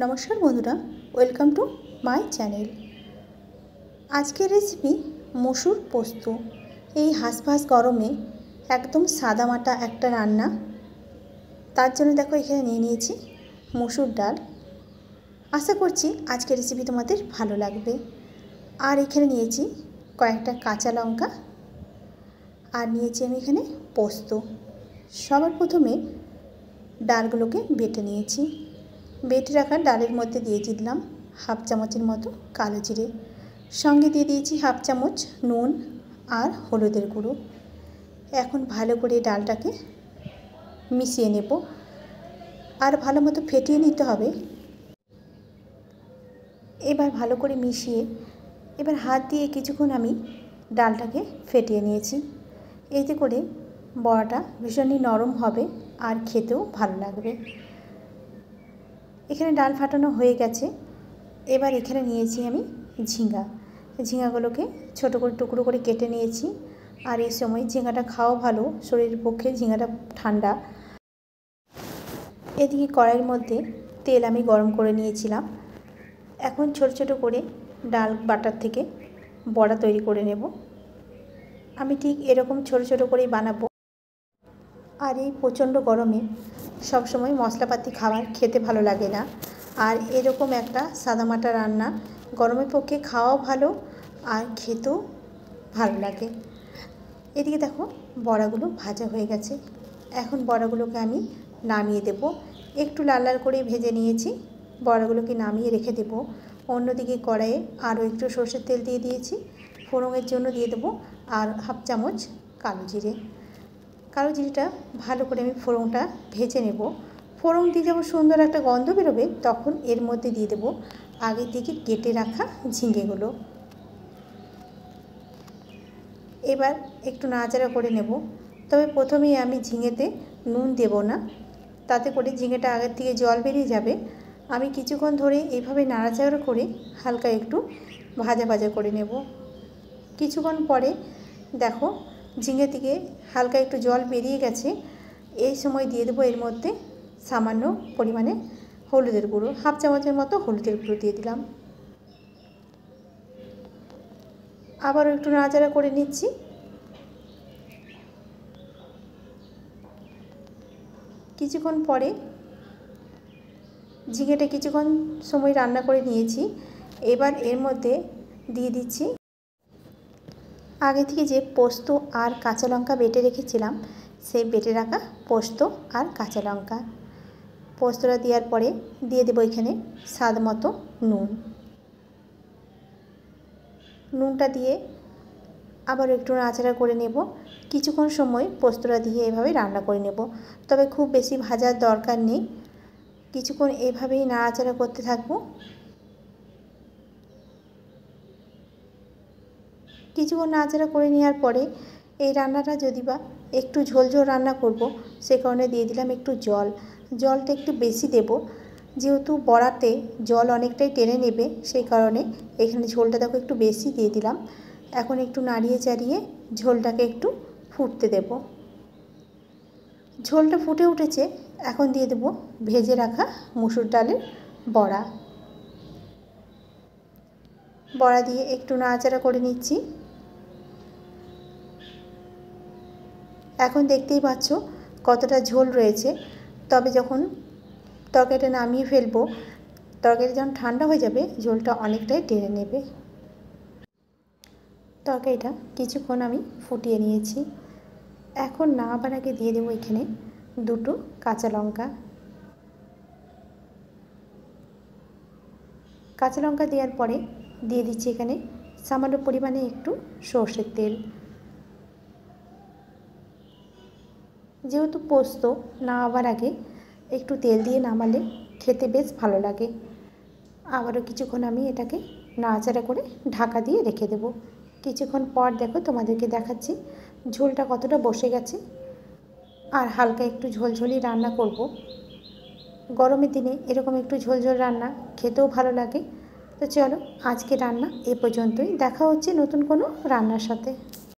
নমস্কার বন্ধুরা welcome to my channel আজকের রেসিপি মসুর পোস্ত এই হাঁসফাঁস গরমে একদম সাদামাটা একটা রান্না তার জন্য দেখো এখানে নিয়ে নিয়েছি মসুর ডাল আশা করছি আজকের রেসিপি তোমাদের ভালো লাগবে আর এখানে নিয়েছি কয়েকটা কাঁচা লঙ্কা আর নিয়েছি আমি এখানে পোস্ত সবার প্রথমে ডালগুলোকে বেটে নিয়েছি বেটে রাখা ডালের মধ্যে দিয়ে দিলাম হাফ চামচের মতো কালো জিরে সঙ্গে দিয়ে দিয়েছি হাফ চামচ নুন আর হলুদের গুঁড়ো এখন ভালো করে ডালটাকে মিশিয়ে নেব আর ভালো মতো ফেটিয়ে নিতে হবে এবার ভালো করে মিশিয়ে এবার হাত দিয়ে কিছুক্ষণ আমি ডালটাকে ফেটিয়ে নিয়েছি এতে করে বড়াটা ভীষণই নরম হবে আর খেতেও ভালো লাগবে এখানে ডাল ফাটানো হয়ে গেছে এবার এখানে নিয়েছি আমি ঝিঙ্গা ঝিঙ্গাগুলোকে ছোটো করে টুকরো করে কেটে নিয়েছি আর এই সময় ঝিঙ্গাটা খাওয়া ভালো শরীরের পক্ষে ঝিঙ্গাটা ঠান্ডা এদিকে কড়াইয়ের মধ্যে তেল আমি গরম করে নিয়েছিলাম এখন ছোট ছোট করে ডাল বাটার থেকে বড়া তৈরি করে নেব আমি ঠিক এরকম ছোট ছোট করেই বানাবো আর এই প্রচণ্ড গরমে সবসময় মশলাপাতি খাবার খেতে ভালো লাগে না আর এরকম একটা সাদামাটা রান্না গরমের পক্ষে খাওয়াও ভালো আর খেতেও ভালো লাগে এদিকে দেখো বড়াগুলো ভাজা হয়ে গেছে এখন বড়াগুলোকে আমি নামিয়ে দেব একটু লাল লাল করে ভেজে নিয়েছি বড়াগুলোকে নামিয়ে রেখে দেব অন্যদিকে কড়াইয়ে আরও একটু সর্ষের তেল দিয়ে দিয়েছি ফোড়নের জন্য দিয়ে দেবো আর হাফ চামচ কালো জিরে কালো জিরেটা ভালো করে আমি ফোড়নটা ভেজে নেব ফোড়ন দিয়ে যখন সুন্দর একটা গন্ধ বেরোবে তখন এর মধ্যে দিয়ে দেব আগের দিকে কেটে রাখা ঝিঙেগুলো এবার একটু নাচাড়া করে নেব তবে প্রথমেই আমি ঝিঙেতে নুন দেব না তাতে করে ঝিঙেটা আগের থেকে জল বেরিয়ে যাবে আমি কিছুক্ষণ ধরে এইভাবে নাড়াচাড়া করে হালকা একটু ভাজা ভাজা করে নেব কিছুক্ষণ পরে দেখো ঝিঙে থেকে হালকা একটু জল বেরিয়ে গেছে এই সময় দিয়ে দেবো এর মধ্যে সামান্য পরিমাণে হলুদের গুঁড়ো হাফ চামচের মতো হলুদের গুঁড়ো দিয়ে দিলাম আবারও একটু নাড়াচাড়া করে নিচ্ছি কিছুক্ষণ পরে ঝিঙেটা কিছুক্ষণ সময় রান্না করে নিয়েছি এবার এর মধ্যে দিয়ে দিচ্ছি আগে থেকে যে পোস্ত আর কাঁচা লঙ্কা বেটে রেখেছিলাম সেই বেটে রাখা পোস্ত আর কাঁচা লঙ্কা পোস্তটা দেওয়ার পরে দিয়ে দেবো এখানে স্বাদ মতো নুন নুনটা দিয়ে আবার একটু আচাড়া করে নেব কিছুক্ষণ সময় পোস্তটা দিয়ে এভাবে রান্না করে নেব তবে খুব বেশি ভাজার দরকার নেই কিছুক্ষণ এভাবেই নাড়াচাড়া করতে থাকবো কিছুক্ষণ নাড়াচাড়া করে নেওয়ার পরে এই রান্নাটা যদি বা একটু ঝোল ঝোল রান্না করব সে কারণে দিয়ে দিলাম একটু জল জলটা একটু বেশি দেব যেহেতু বড়াতে জল অনেকটাই টেনে নেবে সেই কারণে এখানে ঝোলটা দেখো একটু বেশি দিয়ে দিলাম এখন একটু নাড়িয়ে চাড়িয়ে ঝোলটাকে একটু ফুটতে দেব ঝোলটা ফুটে উঠেছে এখন দিয়ে দেব ভেজে রাখা মুসুর ডালের বড়া বড়া দিয়ে একটু নাড়াচাড়া করে নিচ্ছি এখন দেখতেই পাচ্ছ কতটা ঝোল রয়েছে তবে যখন তরকারিটা নামিয়ে ফেলবো তরকারি যখন ঠান্ডা হয়ে যাবে ঝোলটা অনেকটাই টেনে নেবে তরকারিটা কিছুক্ষণ আমি ফুটিয়ে নিয়েছি এখন না আবার আগে দিয়ে দেবো এখানে দুটো কাঁচা লঙ্কা কাঁচা লঙ্কা দেওয়ার পরে দিয়ে দিচ্ছি এখানে সামান্য পরিমাণে একটু সর্ষের তেল যেহেতু পোস্ত না হওয়ার আগে একটু তেল দিয়ে নামালে খেতে বেশ ভালো লাগে আবারও কিছুক্ষণ আমি এটাকে নাড়াচাড়া করে ঢাকা দিয়ে রেখে দেব কিছুক্ষণ পর দেখো তোমাদেরকে দেখাচ্ছি ঝোলটা কতটা বসে গেছে আর হালকা একটু ঝোলঝোলি রান্না করব। গরমের দিনে এরকম একটু ঝোলঝোল রান্না খেতেও ভালো লাগে তো চলো আজকে রান্না এ পর্যন্তই দেখা হচ্ছে নতুন কোনো রান্নার সাথে